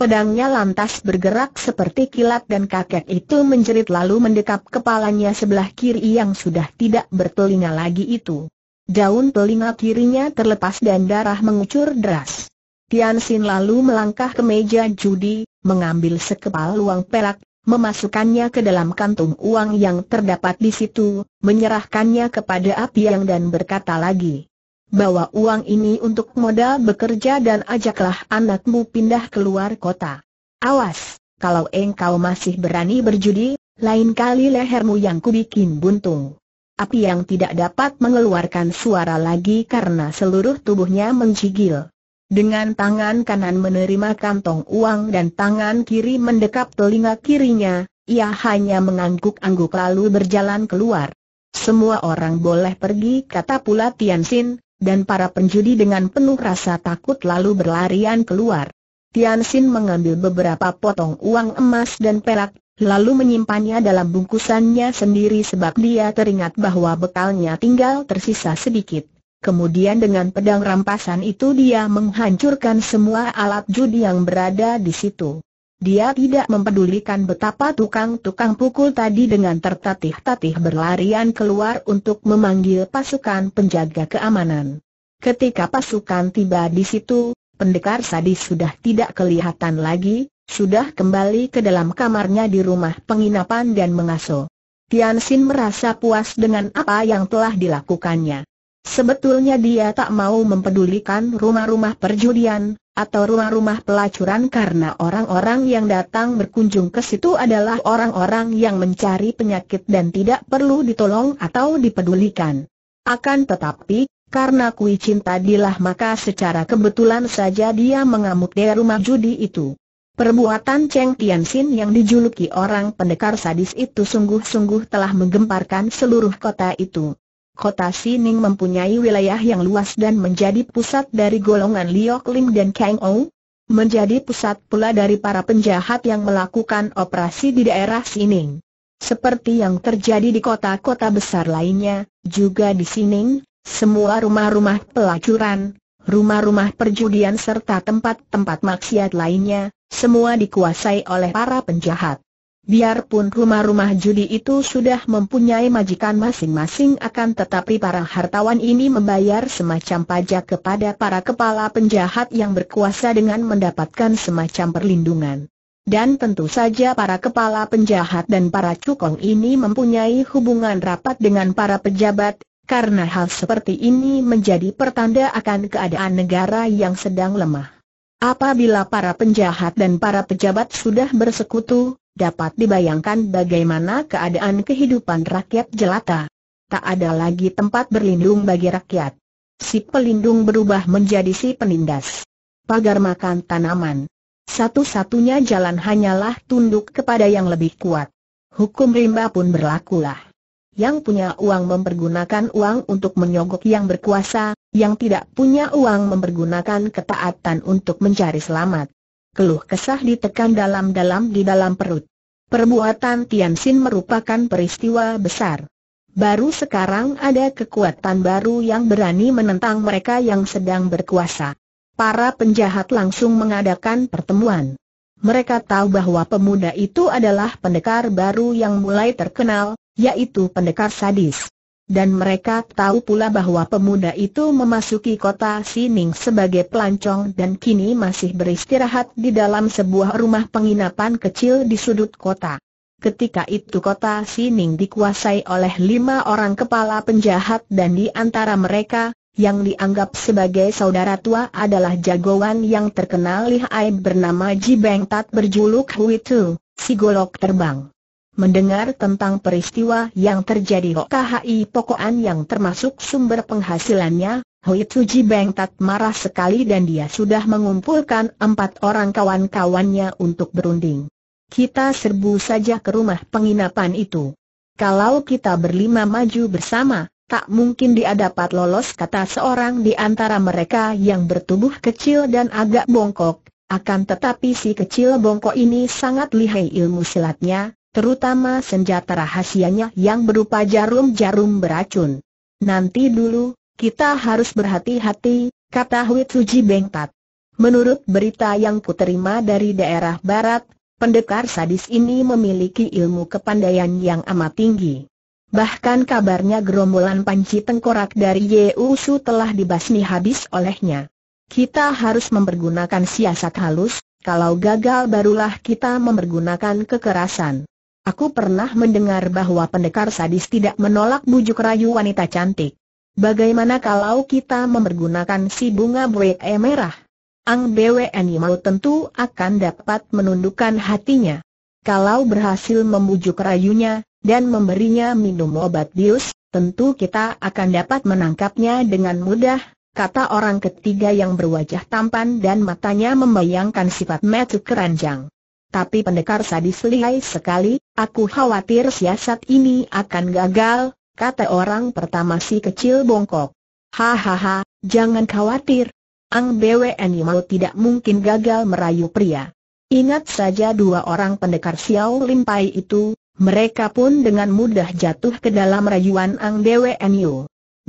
Pedangnya lantas bergerak seperti kilat dan kakek itu menjerit lalu mendekap kepalanya sebelah kiri yang sudah tidak bertelinga lagi itu. Daun telinga kirinya terlepas dan darah mengucur deras. Tian Xin lalu melangkah ke meja judi, mengambil sekepal uang perak, memasukkannya ke dalam kantung uang yang terdapat di situ, menyerahkannya kepada Apiang dan berkata lagi, bawa uang ini untuk modal bekerja dan ajaklah anakmu pindah keluar kota. Awas, kalau engkau masih berani berjudi, lain kali lehermu yang kubikin buntung. Api yang tidak dapat mengeluarkan suara lagi karena seluruh tubuhnya mencigil. Dengan tangan kanan menerima kantong uang dan tangan kiri mendekap telinga kirinya, ia hanya mengangguk-angguk lalu berjalan keluar. Semua orang boleh pergi kata pula Tian Xin, dan para penjudi dengan penuh rasa takut lalu berlarian keluar. Tian Xin mengambil beberapa potong uang emas dan perak, lalu menyimpannya dalam bungkusannya sendiri sebab dia teringat bahwa bekalnya tinggal tersisa sedikit. Kemudian dengan pedang rampasan itu dia menghancurkan semua alat judi yang berada di situ. Dia tidak mempedulikan betapa tukang-tukang pukul tadi dengan tertatih-tatih berlarian keluar untuk memanggil pasukan penjaga keamanan. Ketika pasukan tiba di situ, pendekar sadis sudah tidak kelihatan lagi, sudah kembali ke dalam kamarnya di rumah penginapan dan mengasuh. Tian Xin merasa puas dengan apa yang telah dilakukannya. Sebetulnya dia tak mau mempedulikan rumah-rumah perjudian, atau rumah-rumah pelacuran karena orang-orang yang datang berkunjung ke situ adalah orang-orang yang mencari penyakit dan tidak perlu ditolong atau dipedulikan. Akan tetapi, karena Kui Cinta dilah maka secara kebetulan saja dia mengamuk di rumah judi itu. Perbuatan Cheng Tianxin yang dijuluki orang pendekar sadis itu sungguh-sungguh telah menggemparkan seluruh kota itu kota Sining mempunyai wilayah yang luas dan menjadi pusat dari golongan Liok Lim dan Kang Ou, menjadi pusat pula dari para penjahat yang melakukan operasi di daerah Sining. Seperti yang terjadi di kota-kota besar lainnya, juga di Sining, semua rumah-rumah pelacuran, rumah-rumah perjudian serta tempat-tempat maksiat lainnya, semua dikuasai oleh para penjahat. Biarpun rumah-rumah judi itu sudah mempunyai majikan masing-masing akan tetapi para hartawan ini membayar semacam pajak kepada para kepala penjahat yang berkuasa dengan mendapatkan semacam perlindungan. Dan tentu saja para kepala penjahat dan para cukong ini mempunyai hubungan rapat dengan para pejabat, karena hal seperti ini menjadi pertanda akan keadaan negara yang sedang lemah. Apabila para penjahat dan para pejabat sudah bersekutu, dapat dibayangkan bagaimana keadaan kehidupan rakyat jelata. Tak ada lagi tempat berlindung bagi rakyat. Si pelindung berubah menjadi si penindas. Pagar makan tanaman. Satu-satunya jalan hanyalah tunduk kepada yang lebih kuat. Hukum rimba pun berlakulah. Yang punya uang mempergunakan uang untuk menyogok yang berkuasa, yang tidak punya uang mempergunakan ketaatan untuk mencari selamat keluh kesah ditekan dalam-dalam di dalam perut. Perbuatan Tian Xin merupakan peristiwa besar. Baru sekarang ada kekuatan baru yang berani menentang mereka yang sedang berkuasa. Para penjahat langsung mengadakan pertemuan. Mereka tahu bahwa pemuda itu adalah pendekar baru yang mulai terkenal, yaitu pendekar sadis dan mereka tahu pula bahwa pemuda itu memasuki kota Sining sebagai pelancong dan kini masih beristirahat di dalam sebuah rumah penginapan kecil di sudut kota. Ketika itu kota Sining dikuasai oleh lima orang kepala penjahat dan di antara mereka, yang dianggap sebagai saudara tua adalah jagoan yang terkenal lihai bernama Ji Beng Tat berjuluk Hui Tu, si golok terbang. Mendengar tentang peristiwa yang terjadi KHI pokokan yang termasuk sumber penghasilannya, Hui Tsuji Bengtat marah sekali dan dia sudah mengumpulkan empat orang kawan-kawannya untuk berunding. Kita serbu saja ke rumah penginapan itu. Kalau kita berlima maju bersama, tak mungkin dia dapat lolos kata seorang di antara mereka yang bertubuh kecil dan agak bongkok, akan tetapi si kecil bongkok ini sangat lihai ilmu silatnya, terutama senjata rahasianya yang berupa jarum-jarum beracun. Nanti dulu, kita harus berhati-hati, kata Hui Tsuji Bengtat. Menurut berita yang kuterima dari daerah barat, pendekar sadis ini memiliki ilmu kepandaian yang amat tinggi. Bahkan kabarnya gerombolan panci tengkorak dari Yeusu telah dibasmi habis olehnya. Kita harus mempergunakan siasat halus, kalau gagal barulah kita mempergunakan kekerasan. Aku pernah mendengar bahwa pendekar sadis tidak menolak bujuk rayu wanita cantik. Bagaimana kalau kita mempergunakan si bunga buwe merah? Ang BWNI mau tentu akan dapat menundukkan hatinya. Kalau berhasil membujuk rayunya, dan memberinya minum obat bius, tentu kita akan dapat menangkapnya dengan mudah, kata orang ketiga yang berwajah tampan dan matanya membayangkan sifat metu keranjang tapi pendekar sadis lihai sekali, aku khawatir siasat ini akan gagal, kata orang pertama si kecil bongkok. Hahaha, jangan khawatir. Ang BWN mau tidak mungkin gagal merayu pria. Ingat saja dua orang pendekar Xiao Limpai itu, mereka pun dengan mudah jatuh ke dalam rayuan Ang BWN Yu.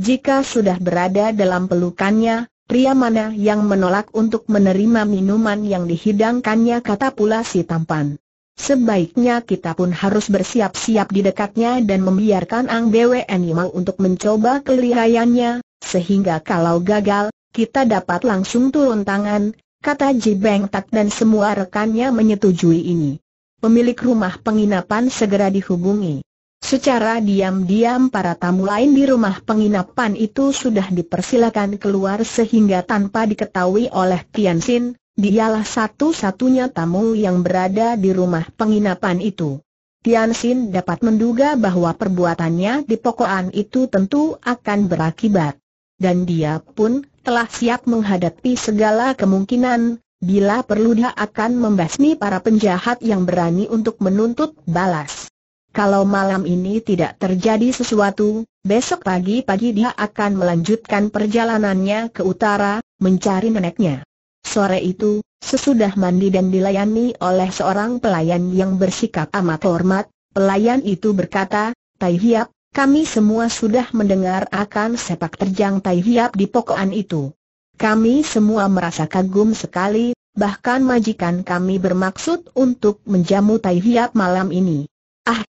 Jika sudah berada dalam pelukannya, pria mana yang menolak untuk menerima minuman yang dihidangkannya kata pula si tampan. Sebaiknya kita pun harus bersiap-siap di dekatnya dan membiarkan Ang Bwe untuk mencoba kelihayannya, sehingga kalau gagal, kita dapat langsung turun tangan, kata Ji Beng Tak dan semua rekannya menyetujui ini. Pemilik rumah penginapan segera dihubungi. Secara diam-diam para tamu lain di rumah penginapan itu sudah dipersilakan keluar sehingga tanpa diketahui oleh Tian Xin, dialah satu-satunya tamu yang berada di rumah penginapan itu. Tian Xin dapat menduga bahwa perbuatannya di pokokan itu tentu akan berakibat. Dan dia pun telah siap menghadapi segala kemungkinan, bila perlu dia akan membasmi para penjahat yang berani untuk menuntut balas. Kalau malam ini tidak terjadi sesuatu, besok pagi-pagi dia akan melanjutkan perjalanannya ke utara, mencari neneknya. Sore itu, sesudah mandi dan dilayani oleh seorang pelayan yang bersikap amat hormat, pelayan itu berkata, Tai Hiap, kami semua sudah mendengar akan sepak terjang Tai Hiap di pokokan itu. Kami semua merasa kagum sekali, bahkan majikan kami bermaksud untuk menjamu Tai Hiap malam ini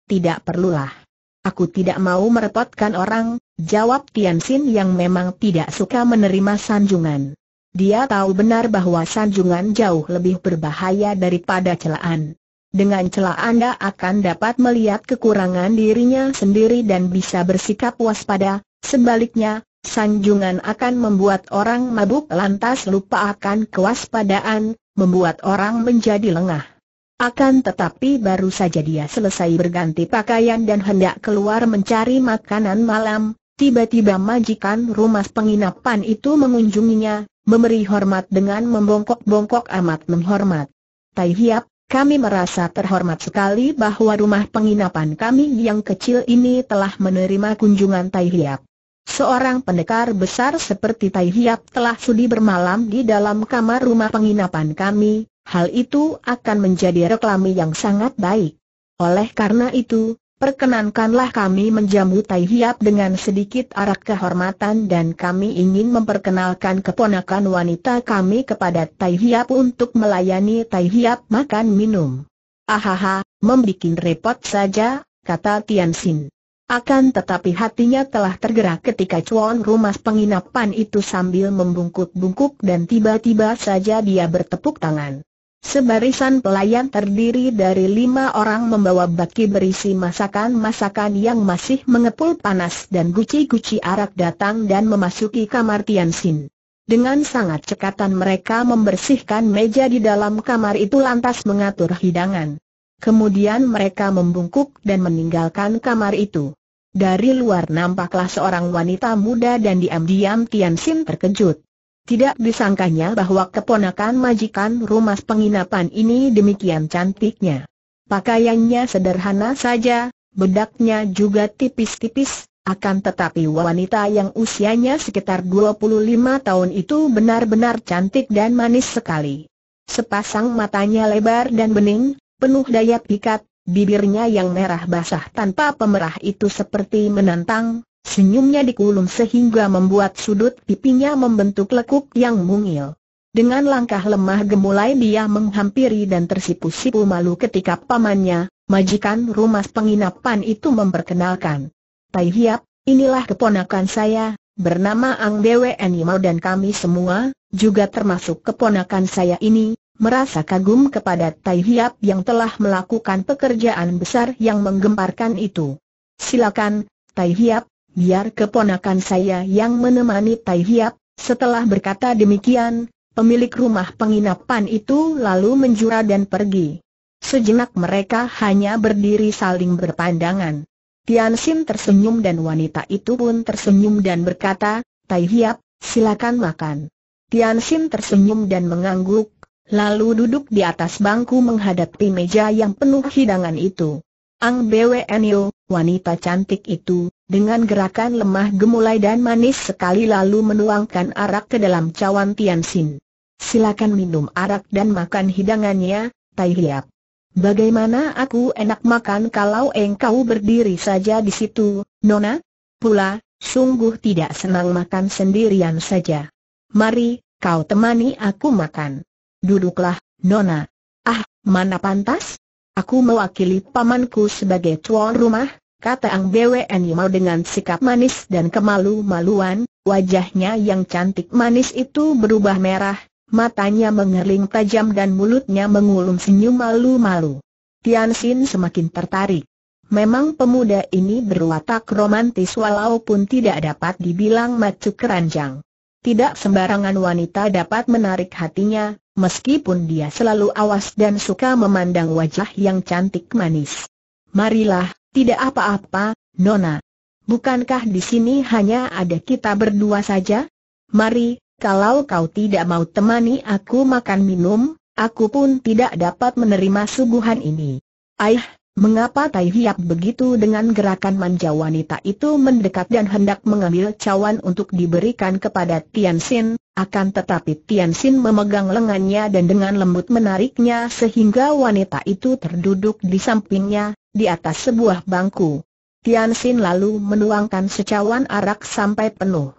tidak perlulah. Aku tidak mau merepotkan orang, jawab Tian Xin yang memang tidak suka menerima sanjungan. Dia tahu benar bahwa sanjungan jauh lebih berbahaya daripada celaan. Dengan celah Anda akan dapat melihat kekurangan dirinya sendiri dan bisa bersikap waspada, sebaliknya, sanjungan akan membuat orang mabuk lantas lupa akan kewaspadaan, membuat orang menjadi lengah. Akan tetapi baru saja dia selesai berganti pakaian dan hendak keluar mencari makanan malam, tiba-tiba majikan rumah penginapan itu mengunjunginya, memberi hormat dengan membongkok-bongkok amat menghormat. Tai Hiap, kami merasa terhormat sekali bahwa rumah penginapan kami yang kecil ini telah menerima kunjungan Tai Hiap. Seorang pendekar besar seperti Tai Hiap telah sudi bermalam di dalam kamar rumah penginapan kami, hal itu akan menjadi reklami yang sangat baik. Oleh karena itu, perkenankanlah kami menjamu Tai Hiap dengan sedikit arak kehormatan dan kami ingin memperkenalkan keponakan wanita kami kepada Tai Hiap untuk melayani Tai Hiap makan minum. Ahaha, membuat repot saja, kata Tian Xin. Akan tetapi hatinya telah tergerak ketika cuan rumah penginapan itu sambil membungkuk-bungkuk dan tiba-tiba saja dia bertepuk tangan. Sebarisan pelayan terdiri dari lima orang membawa baki berisi masakan-masakan yang masih mengepul panas dan guci-guci arak datang dan memasuki kamar Tian Xin. Dengan sangat cekatan mereka membersihkan meja di dalam kamar itu lantas mengatur hidangan. Kemudian mereka membungkuk dan meninggalkan kamar itu. Dari luar nampaklah seorang wanita muda dan diam-diam Tian Xin terkejut. Tidak disangkanya bahwa keponakan majikan rumah penginapan ini demikian cantiknya. Pakaiannya sederhana saja, bedaknya juga tipis-tipis, akan tetapi wanita yang usianya sekitar 25 tahun itu benar-benar cantik dan manis sekali. Sepasang matanya lebar dan bening, penuh daya pikat, bibirnya yang merah basah tanpa pemerah itu seperti menantang, Senyumnya dikulum sehingga membuat sudut pipinya membentuk lekuk yang mungil. Dengan langkah lemah gemulai dia menghampiri dan tersipu-sipu malu ketika pamannya, majikan rumah penginapan itu memperkenalkan. Tai Hiap, inilah keponakan saya, bernama Ang Dewe Animal dan kami semua, juga termasuk keponakan saya ini, merasa kagum kepada Tai Hiap yang telah melakukan pekerjaan besar yang menggemparkan itu. Silakan, Tai Hiap, biar keponakan saya yang menemani Tai Hiap, setelah berkata demikian, pemilik rumah penginapan itu lalu menjura dan pergi. Sejenak mereka hanya berdiri saling berpandangan. Tian Xin tersenyum dan wanita itu pun tersenyum dan berkata, Tai Hiap, silakan makan. Tian Xin tersenyum dan mengangguk, lalu duduk di atas bangku menghadapi meja yang penuh hidangan itu. Ang Bwe Enyo, wanita cantik itu, dengan gerakan lemah gemulai dan manis sekali lalu menuangkan arak ke dalam cawan Tianxin. Silakan minum arak dan makan hidangannya, Tai Hiap. Bagaimana aku enak makan kalau engkau berdiri saja di situ, Nona? Pula, sungguh tidak senang makan sendirian saja. Mari, kau temani aku makan. Duduklah, Nona. Ah, mana pantas? Aku mewakili pamanku sebagai tuan rumah, kata Ang BWN Yimau dengan sikap manis dan kemalu-maluan, wajahnya yang cantik manis itu berubah merah, matanya mengerling tajam dan mulutnya mengulung senyum malu-malu. Tian Xin semakin tertarik. Memang pemuda ini berwatak romantis walaupun tidak dapat dibilang macu keranjang. Tidak sembarangan wanita dapat menarik hatinya, meskipun dia selalu awas dan suka memandang wajah yang cantik manis. Marilah, tidak apa-apa, Nona. Bukankah di sini hanya ada kita berdua saja? Mari, kalau kau tidak mau temani aku makan minum, aku pun tidak dapat menerima suguhan ini. Aih, mengapa Tai Hiap begitu dengan gerakan manja wanita itu mendekat dan hendak mengambil cawan untuk diberikan kepada Tian Xin, akan tetapi Tian Xin memegang lengannya dan dengan lembut menariknya sehingga wanita itu terduduk di sampingnya, di atas sebuah bangku. Tian Xin lalu menuangkan secawan arak sampai penuh.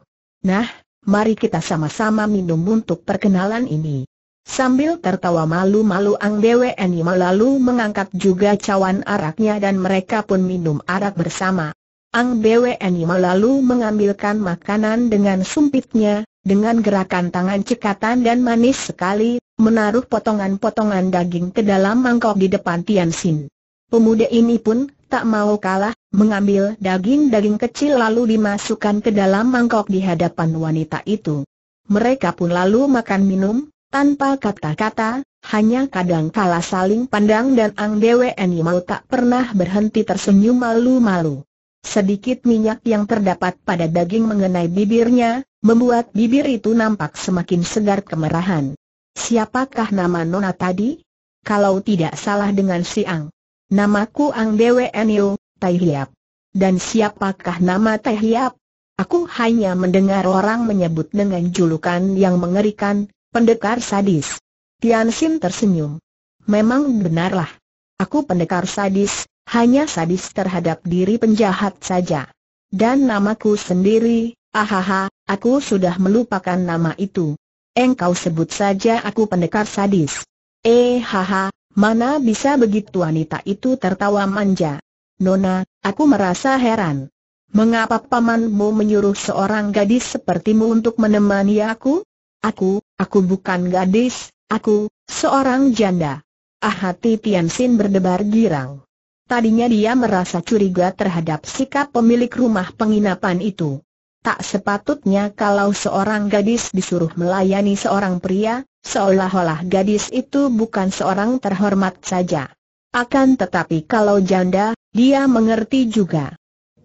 Nah, mari kita sama-sama minum untuk perkenalan ini. Sambil tertawa malu-malu Ang Dewe lalu mengangkat juga cawan araknya dan mereka pun minum arak bersama. Ang Dewe lalu mengambilkan makanan dengan sumpitnya, dengan gerakan tangan cekatan dan manis sekali, menaruh potongan-potongan daging ke dalam mangkok di depan Tian Xin. Pemuda ini pun tak mau kalah, mengambil daging-daging kecil lalu dimasukkan ke dalam mangkok di hadapan wanita itu. Mereka pun lalu makan minum, tanpa kata-kata, hanya kadang kala saling pandang dan Ang Dewe mau tak pernah berhenti tersenyum malu-malu. Sedikit minyak yang terdapat pada daging mengenai bibirnya, membuat bibir itu nampak semakin segar kemerahan. Siapakah nama Nona tadi? Kalau tidak salah dengan Siang. Namaku Ang Dewe Enio, Tai Hiap. Dan siapakah nama Tai Hiap? Aku hanya mendengar orang menyebut dengan julukan yang mengerikan, pendekar sadis. Tian Xin tersenyum. Memang benarlah. Aku pendekar sadis, hanya sadis terhadap diri penjahat saja. Dan namaku sendiri, ahaha, aku sudah melupakan nama itu. Engkau sebut saja aku pendekar sadis. Eh haha, Mana bisa begitu wanita itu tertawa manja. Nona, aku merasa heran. Mengapa pamanmu menyuruh seorang gadis sepertimu untuk menemani aku? Aku, aku bukan gadis, aku, seorang janda. Ah hati Tianxin berdebar girang. Tadinya dia merasa curiga terhadap sikap pemilik rumah penginapan itu. Tak sepatutnya kalau seorang gadis disuruh melayani seorang pria, seolah-olah gadis itu bukan seorang terhormat saja. Akan tetapi kalau janda, dia mengerti juga.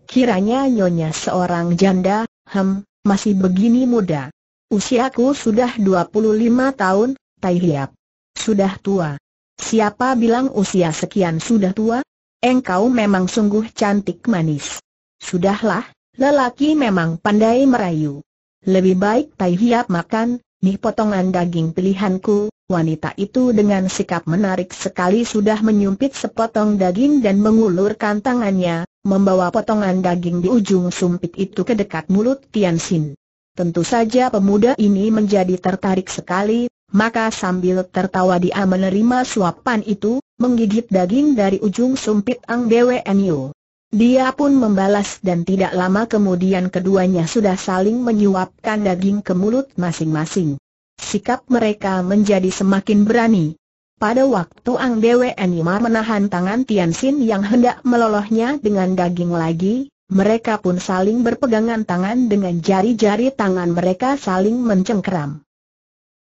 Kiranya nyonya seorang janda, hem, masih begini muda. Usiaku sudah 25 tahun, Tai Hiap. Sudah tua. Siapa bilang usia sekian sudah tua? Engkau memang sungguh cantik manis. Sudahlah, Lelaki memang pandai merayu. Lebih baik Tai Hiap makan, nih potongan daging pilihanku, wanita itu dengan sikap menarik sekali sudah menyumpit sepotong daging dan mengulurkan tangannya, membawa potongan daging di ujung sumpit itu ke dekat mulut Tian Xin. Tentu saja pemuda ini menjadi tertarik sekali, maka sambil tertawa dia menerima suapan itu, menggigit daging dari ujung sumpit Ang Dewe Nyo. Dia pun membalas dan tidak lama kemudian keduanya sudah saling menyuapkan daging ke mulut masing-masing. Sikap mereka menjadi semakin berani. Pada waktu Ang Dewe Anima menahan tangan Tian Xin yang hendak melolohnya dengan daging lagi, mereka pun saling berpegangan tangan dengan jari-jari tangan mereka saling mencengkeram.